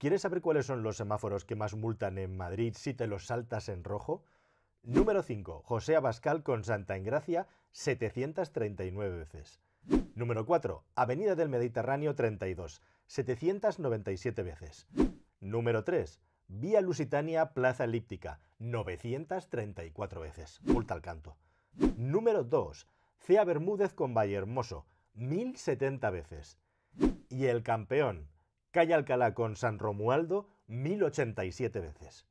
¿Quieres saber cuáles son los semáforos que más multan en Madrid si te los saltas en rojo? Número 5. José Abascal con Santa Engracia 739 veces. Número 4. Avenida del Mediterráneo 32 797 veces. Número 3. Vía Lusitania Plaza Elíptica 934 veces. Multa al canto. Número 2. Cea Bermúdez con Vallehermoso 1070 veces. Y el campeón, Calle Alcalá con San Romualdo 1087 veces.